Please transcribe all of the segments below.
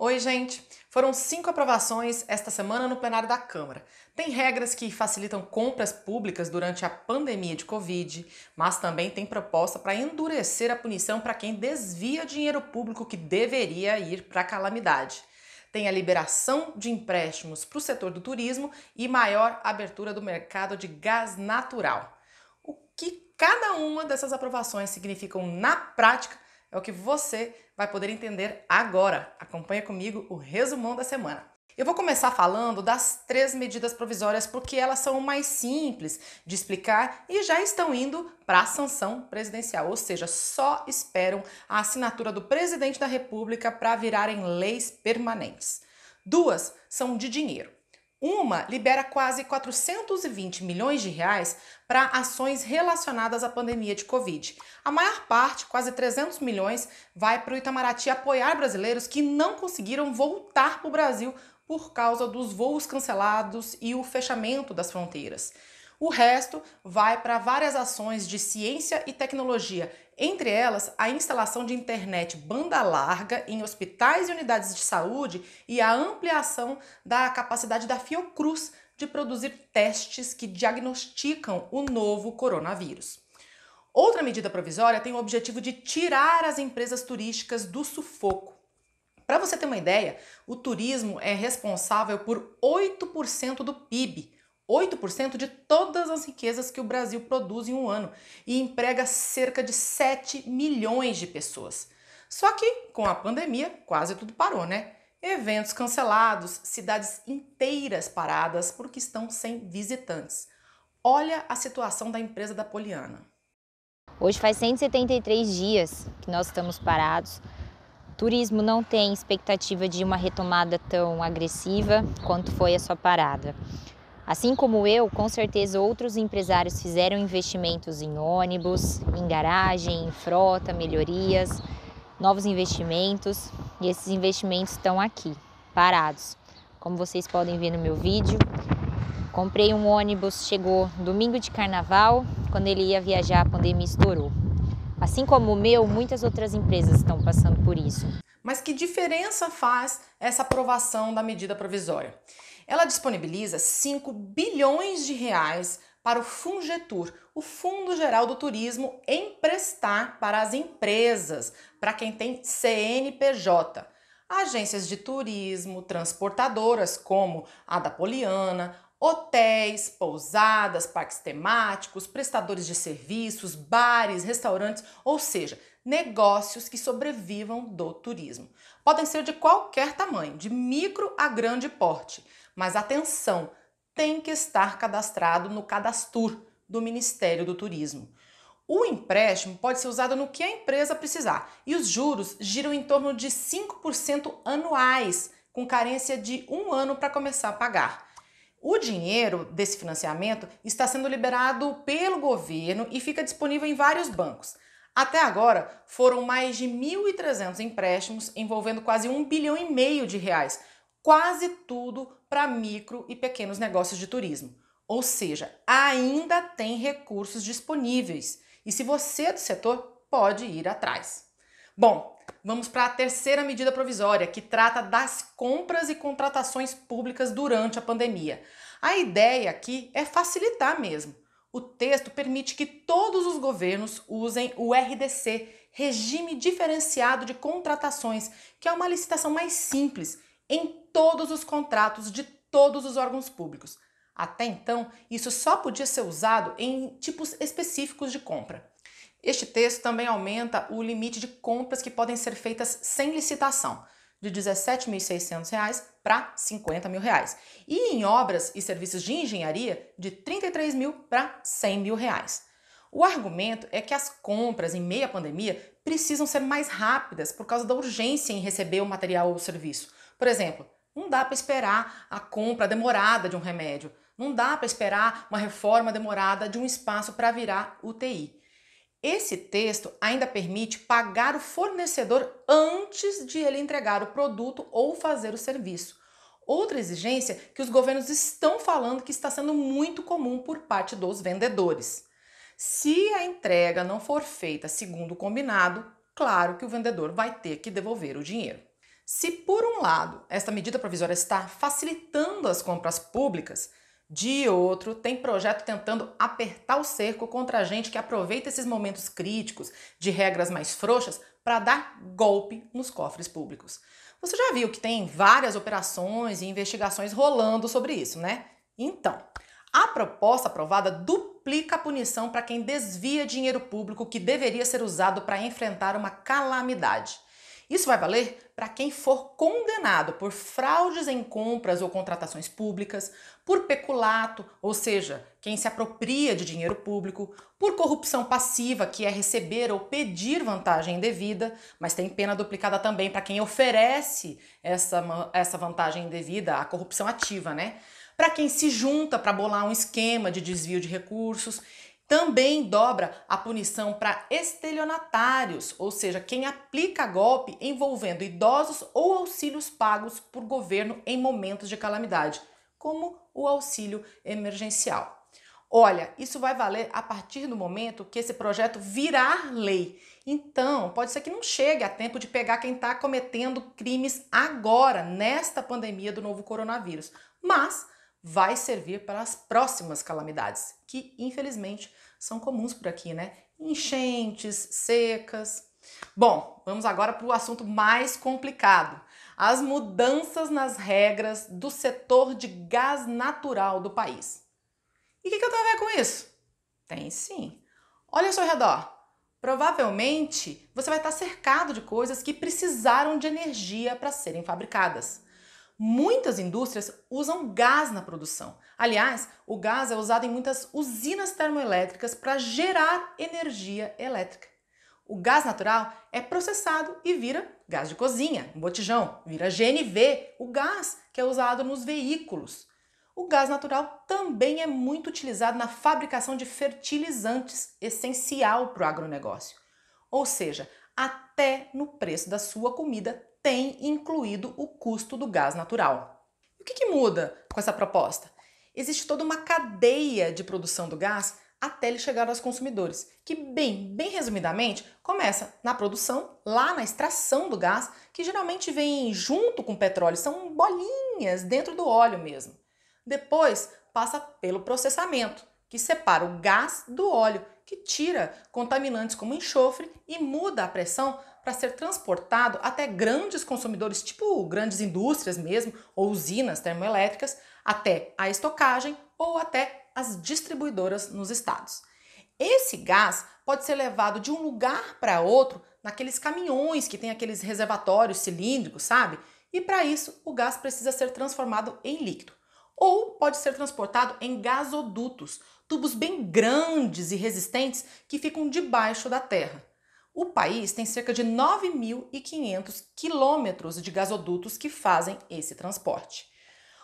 Oi, gente! Foram cinco aprovações esta semana no plenário da Câmara. Tem regras que facilitam compras públicas durante a pandemia de Covid, mas também tem proposta para endurecer a punição para quem desvia dinheiro público que deveria ir para a calamidade. Tem a liberação de empréstimos para o setor do turismo e maior abertura do mercado de gás natural. O que cada uma dessas aprovações significam na prática é o que você vai poder entender agora. Acompanha comigo o resumão da semana. Eu vou começar falando das três medidas provisórias porque elas são mais simples de explicar e já estão indo para a sanção presidencial, ou seja, só esperam a assinatura do presidente da República para virarem leis permanentes. Duas são de dinheiro. Uma libera quase 420 milhões de reais para ações relacionadas à pandemia de Covid. A maior parte, quase 300 milhões, vai para o Itamaraty apoiar brasileiros que não conseguiram voltar para o Brasil por causa dos voos cancelados e o fechamento das fronteiras. O resto vai para várias ações de ciência e tecnologia, entre elas a instalação de internet banda larga em hospitais e unidades de saúde e a ampliação da capacidade da Fiocruz de produzir testes que diagnosticam o novo coronavírus. Outra medida provisória tem o objetivo de tirar as empresas turísticas do sufoco. Para você ter uma ideia, o turismo é responsável por 8% do PIB. 8% de todas as riquezas que o Brasil produz em um ano e emprega cerca de 7 milhões de pessoas. Só que com a pandemia, quase tudo parou, né? Eventos cancelados, cidades inteiras paradas porque estão sem visitantes. Olha a situação da empresa da Poliana. Hoje faz 173 dias que nós estamos parados. Turismo não tem expectativa de uma retomada tão agressiva quanto foi a sua parada. Assim como eu, com certeza outros empresários fizeram investimentos em ônibus, em garagem, em frota, melhorias, novos investimentos e esses investimentos estão aqui, parados. Como vocês podem ver no meu vídeo, comprei um ônibus, chegou domingo de carnaval, quando ele ia viajar, a pandemia estourou. Assim como o meu, muitas outras empresas estão passando por isso. Mas que diferença faz essa aprovação da medida provisória? Ela disponibiliza 5 bilhões de reais para o Fungetur, o Fundo Geral do Turismo, emprestar para as empresas, para quem tem CNPJ. Agências de turismo, transportadoras como a da Poliana, hotéis, pousadas, parques temáticos, prestadores de serviços, bares, restaurantes, ou seja, negócios que sobrevivam do turismo. Podem ser de qualquer tamanho, de micro a grande porte. Mas atenção, tem que estar cadastrado no Cadastur do Ministério do Turismo. O empréstimo pode ser usado no que a empresa precisar e os juros giram em torno de 5% anuais, com carência de um ano para começar a pagar. O dinheiro desse financiamento está sendo liberado pelo governo e fica disponível em vários bancos. Até agora, foram mais de 1.300 empréstimos envolvendo quase um bilhão e meio de reais, quase tudo para micro e pequenos negócios de turismo. Ou seja, ainda tem recursos disponíveis e se você é do setor, pode ir atrás. Bom, vamos para a terceira medida provisória, que trata das compras e contratações públicas durante a pandemia. A ideia aqui é facilitar mesmo. O texto permite que todos os governos usem o RDC, Regime Diferenciado de Contratações, que é uma licitação mais simples em todos os contratos de todos os órgãos públicos. Até então, isso só podia ser usado em tipos específicos de compra. Este texto também aumenta o limite de compras que podem ser feitas sem licitação, de R$ 17.600 para R$ 50 mil reais. E em obras e serviços de engenharia, de R$ 33 mil para R$ 100 mil reais. O argumento é que as compras em meia pandemia precisam ser mais rápidas por causa da urgência em receber o material ou o serviço. Por exemplo, não dá para esperar a compra demorada de um remédio. Não dá para esperar uma reforma demorada de um espaço para virar UTI. Esse texto ainda permite pagar o fornecedor antes de ele entregar o produto ou fazer o serviço. Outra exigência que os governos estão falando que está sendo muito comum por parte dos vendedores. Se a entrega não for feita segundo o combinado, claro que o vendedor vai ter que devolver o dinheiro. Se, por um lado, esta medida provisória está facilitando as compras públicas, de outro, tem projeto tentando apertar o cerco contra a gente que aproveita esses momentos críticos de regras mais frouxas para dar golpe nos cofres públicos. Você já viu que tem várias operações e investigações rolando sobre isso, né? Então, a proposta aprovada duplica a punição para quem desvia dinheiro público que deveria ser usado para enfrentar uma calamidade. Isso vai valer para quem for condenado por fraudes em compras ou contratações públicas, por peculato, ou seja, quem se apropria de dinheiro público, por corrupção passiva, que é receber ou pedir vantagem indevida, mas tem pena duplicada também para quem oferece essa, essa vantagem indevida, a corrupção ativa, né? Para quem se junta para bolar um esquema de desvio de recursos também dobra a punição para estelionatários, ou seja, quem aplica golpe envolvendo idosos ou auxílios pagos por governo em momentos de calamidade, como o auxílio emergencial. Olha, isso vai valer a partir do momento que esse projeto virar lei. Então, pode ser que não chegue a tempo de pegar quem está cometendo crimes agora, nesta pandemia do novo coronavírus. Mas vai servir para as próximas calamidades, que infelizmente são comuns por aqui, né? Enchentes, secas. Bom, vamos agora para o assunto mais complicado: as mudanças nas regras do setor de gás natural do país. E o que, que eu tenho a ver com isso? Tem sim. Olha ao seu redor. Provavelmente você vai estar cercado de coisas que precisaram de energia para serem fabricadas. Muitas indústrias usam gás na produção. Aliás, o gás é usado em muitas usinas termoelétricas para gerar energia elétrica. O gás natural é processado e vira gás de cozinha, um botijão, vira GNV, o gás que é usado nos veículos. O gás natural também é muito utilizado na fabricação de fertilizantes, essencial para o agronegócio. Ou seja, até no preço da sua comida tem incluído o custo do gás natural. o que, que muda com essa proposta? Existe toda uma cadeia de produção do gás até ele chegar aos consumidores, que bem, bem resumidamente, começa na produção, lá na extração do gás, que geralmente vem junto com o petróleo, são bolinhas dentro do óleo mesmo. Depois passa pelo processamento, que separa o gás do óleo, que tira contaminantes como enxofre e muda a pressão para ser transportado até grandes consumidores, tipo grandes indústrias mesmo, ou usinas termoelétricas, até a estocagem ou até as distribuidoras nos estados. Esse gás pode ser levado de um lugar para outro naqueles caminhões que tem aqueles reservatórios cilíndricos, sabe? E para isso, o gás precisa ser transformado em líquido. Ou pode ser transportado em gasodutos, tubos bem grandes e resistentes que ficam debaixo da terra. O país tem cerca de 9.500 quilômetros de gasodutos que fazem esse transporte.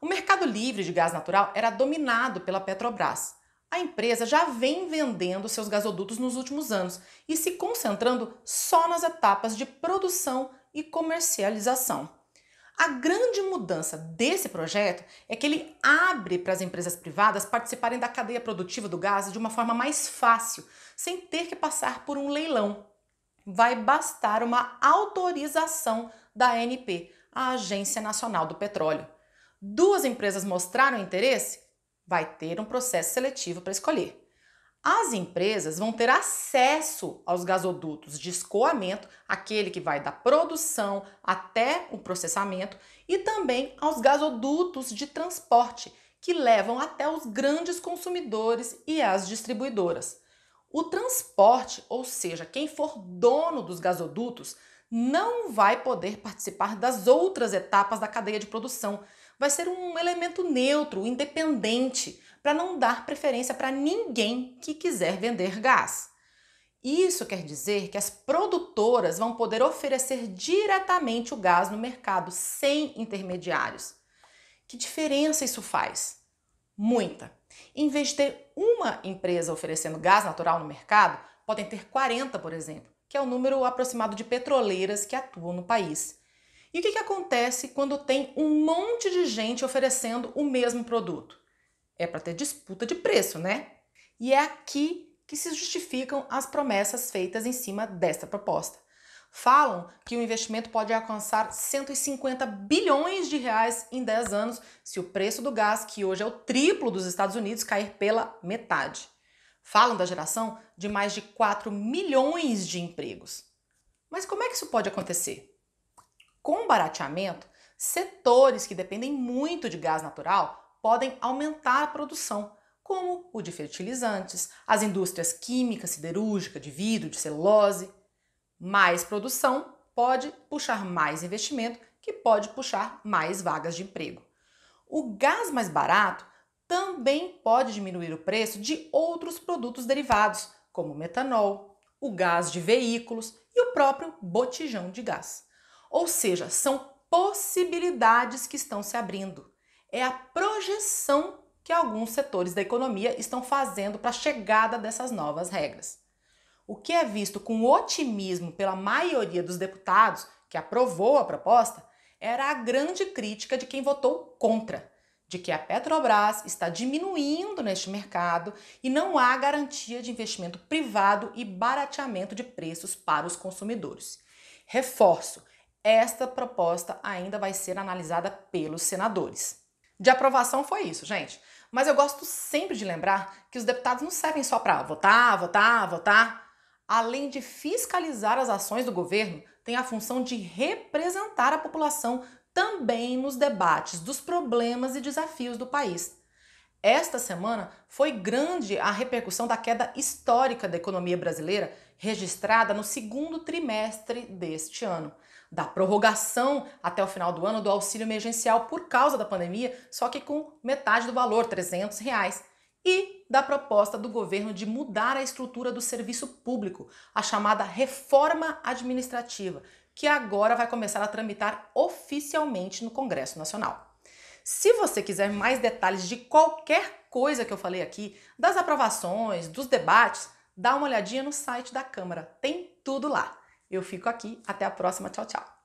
O mercado livre de gás natural era dominado pela Petrobras. A empresa já vem vendendo seus gasodutos nos últimos anos e se concentrando só nas etapas de produção e comercialização. A grande mudança desse projeto é que ele abre para as empresas privadas participarem da cadeia produtiva do gás de uma forma mais fácil, sem ter que passar por um leilão vai bastar uma autorização da ANP, a Agência Nacional do Petróleo. Duas empresas mostraram interesse? Vai ter um processo seletivo para escolher. As empresas vão ter acesso aos gasodutos de escoamento, aquele que vai da produção até o processamento, e também aos gasodutos de transporte, que levam até os grandes consumidores e as distribuidoras. O transporte, ou seja, quem for dono dos gasodutos, não vai poder participar das outras etapas da cadeia de produção. Vai ser um elemento neutro, independente, para não dar preferência para ninguém que quiser vender gás. Isso quer dizer que as produtoras vão poder oferecer diretamente o gás no mercado, sem intermediários. Que diferença isso faz? Muita. Em vez de ter uma empresa oferecendo gás natural no mercado, podem ter 40, por exemplo, que é o número aproximado de petroleiras que atuam no país. E o que, que acontece quando tem um monte de gente oferecendo o mesmo produto? É para ter disputa de preço, né? E é aqui que se justificam as promessas feitas em cima desta proposta falam que o investimento pode alcançar 150 bilhões de reais em 10 anos se o preço do gás, que hoje é o triplo dos Estados Unidos, cair pela metade. Falam da geração de mais de 4 milhões de empregos. Mas como é que isso pode acontecer? Com o barateamento, setores que dependem muito de gás natural podem aumentar a produção, como o de fertilizantes, as indústrias química, siderúrgica, de vidro, de celulose. Mais produção pode puxar mais investimento, que pode puxar mais vagas de emprego. O gás mais barato também pode diminuir o preço de outros produtos derivados, como o metanol, o gás de veículos e o próprio botijão de gás. Ou seja, são possibilidades que estão se abrindo. É a projeção que alguns setores da economia estão fazendo para a chegada dessas novas regras. O que é visto com otimismo pela maioria dos deputados que aprovou a proposta era a grande crítica de quem votou contra, de que a Petrobras está diminuindo neste mercado e não há garantia de investimento privado e barateamento de preços para os consumidores. Reforço, esta proposta ainda vai ser analisada pelos senadores. De aprovação foi isso, gente. Mas eu gosto sempre de lembrar que os deputados não servem só para votar, votar, votar além de fiscalizar as ações do governo, tem a função de representar a população também nos debates dos problemas e desafios do país. Esta semana foi grande a repercussão da queda histórica da economia brasileira registrada no segundo trimestre deste ano. Da prorrogação até o final do ano do auxílio emergencial por causa da pandemia, só que com metade do valor, 300 reais e da proposta do governo de mudar a estrutura do serviço público, a chamada reforma administrativa, que agora vai começar a tramitar oficialmente no Congresso Nacional. Se você quiser mais detalhes de qualquer coisa que eu falei aqui, das aprovações, dos debates, dá uma olhadinha no site da Câmara, tem tudo lá. Eu fico aqui, até a próxima, tchau, tchau.